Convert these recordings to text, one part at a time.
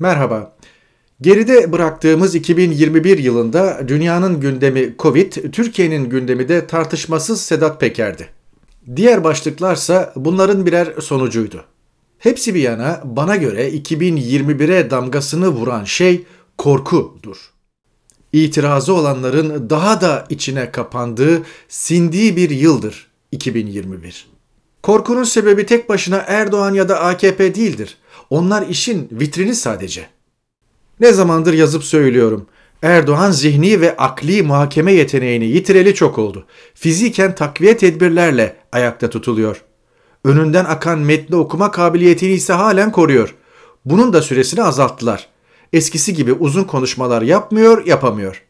Merhaba. Geride bıraktığımız 2021 yılında dünyanın gündemi Covid, Türkiye'nin gündemi de tartışmasız Sedat Peker'di. Diğer başlıklarsa bunların birer sonucuydu. Hepsi bir yana bana göre 2021'e damgasını vuran şey korkudur. İtirazı olanların daha da içine kapandığı, sindiği bir yıldır 2021. Korkunun sebebi tek başına Erdoğan ya da AKP değildir. Onlar işin vitrini sadece. Ne zamandır yazıp söylüyorum. Erdoğan zihni ve akli muhakeme yeteneğini yitireli çok oldu. Fiziken takviye tedbirlerle ayakta tutuluyor. Önünden akan metni okuma kabiliyetini ise halen koruyor. Bunun da süresini azalttılar. Eskisi gibi uzun konuşmalar yapmıyor, yapamıyor.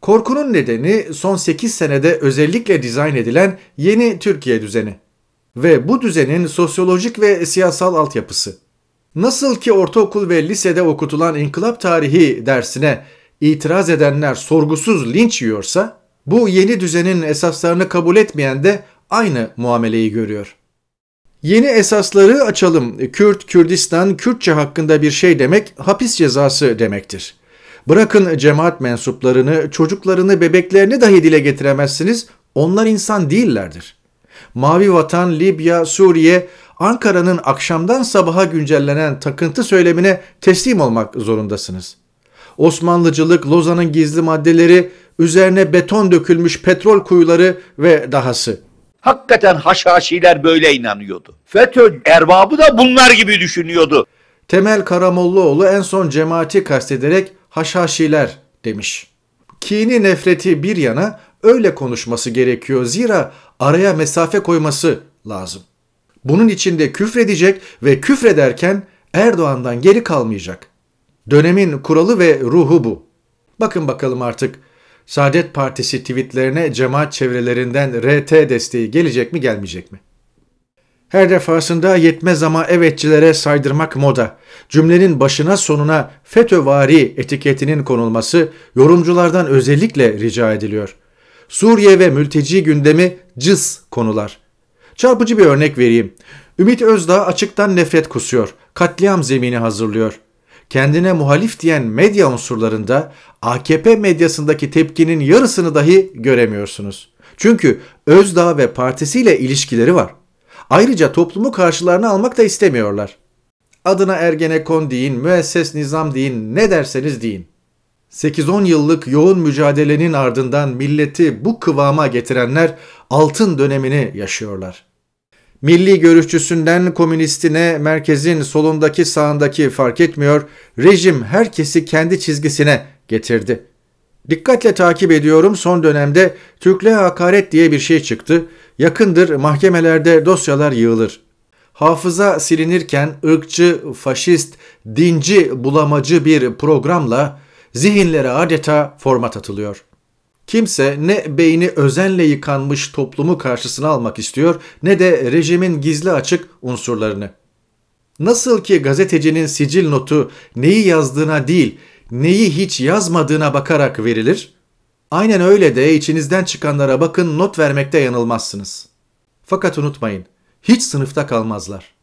Korkunun nedeni son 8 senede özellikle dizayn edilen yeni Türkiye düzeni ve bu düzenin sosyolojik ve siyasal altyapısı. Nasıl ki ortaokul ve lisede okutulan inkılap tarihi dersine itiraz edenler sorgusuz linç yiyorsa, bu yeni düzenin esaslarını kabul etmeyen de aynı muameleyi görüyor. Yeni esasları açalım. Kürt, Kürdistan, Kürtçe hakkında bir şey demek hapis cezası demektir. Bırakın cemaat mensuplarını, çocuklarını, bebeklerini dahi dile getiremezsiniz. Onlar insan değillerdir. Mavi Vatan, Libya, Suriye Ankara'nın akşamdan sabaha güncellenen takıntı söylemine teslim olmak zorundasınız. Osmanlıcılık, Lozan'ın gizli maddeleri, üzerine beton dökülmüş petrol kuyuları ve dahası. Hakikaten haşhaşiler böyle inanıyordu. FETÖ erbabı da bunlar gibi düşünüyordu. Temel Karamollaoğlu en son cemaati kastederek haşhaşiler demiş. Kini nefreti bir yana öyle konuşması gerekiyor zira araya mesafe koyması lazım. Bunun içinde küfredecek ve küfrederken Erdoğan'dan geri kalmayacak. Dönemin kuralı ve ruhu bu. Bakın bakalım artık Saadet Partisi tweetlerine cemaat çevrelerinden RT desteği gelecek mi gelmeyecek mi? Her defasında yetmez ama evetçilere saydırmak moda. Cümlenin başına sonuna FETÖ-vari etiketinin konulması yorumculardan özellikle rica ediliyor. Suriye ve mülteci gündemi cız konular. Çarpıcı bir örnek vereyim. Ümit Özdağ açıktan nefret kusuyor. Katliam zemini hazırlıyor. Kendine muhalif diyen medya unsurlarında AKP medyasındaki tepkinin yarısını dahi göremiyorsunuz. Çünkü Özdağ ve partisiyle ilişkileri var. Ayrıca toplumu karşılarına almak da istemiyorlar. Adına Ergenekon deyin, müesses nizam deyin, ne derseniz deyin. 8-10 yıllık yoğun mücadelenin ardından milleti bu kıvama getirenler altın dönemini yaşıyorlar. Milli görüşçüsünden komünistine merkezin solundaki sağındaki fark etmiyor, rejim herkesi kendi çizgisine getirdi. Dikkatle takip ediyorum son dönemde Türklüğe hakaret diye bir şey çıktı. Yakındır mahkemelerde dosyalar yığılır. Hafıza silinirken ırkçı, faşist, dinci, bulamacı bir programla zihinlere adeta format atılıyor. Kimse ne beyni özenle yıkanmış toplumu karşısına almak istiyor ne de rejimin gizli açık unsurlarını. Nasıl ki gazetecinin sicil notu neyi yazdığına değil, neyi hiç yazmadığına bakarak verilir, aynen öyle de içinizden çıkanlara bakın not vermekte yanılmazsınız. Fakat unutmayın, hiç sınıfta kalmazlar.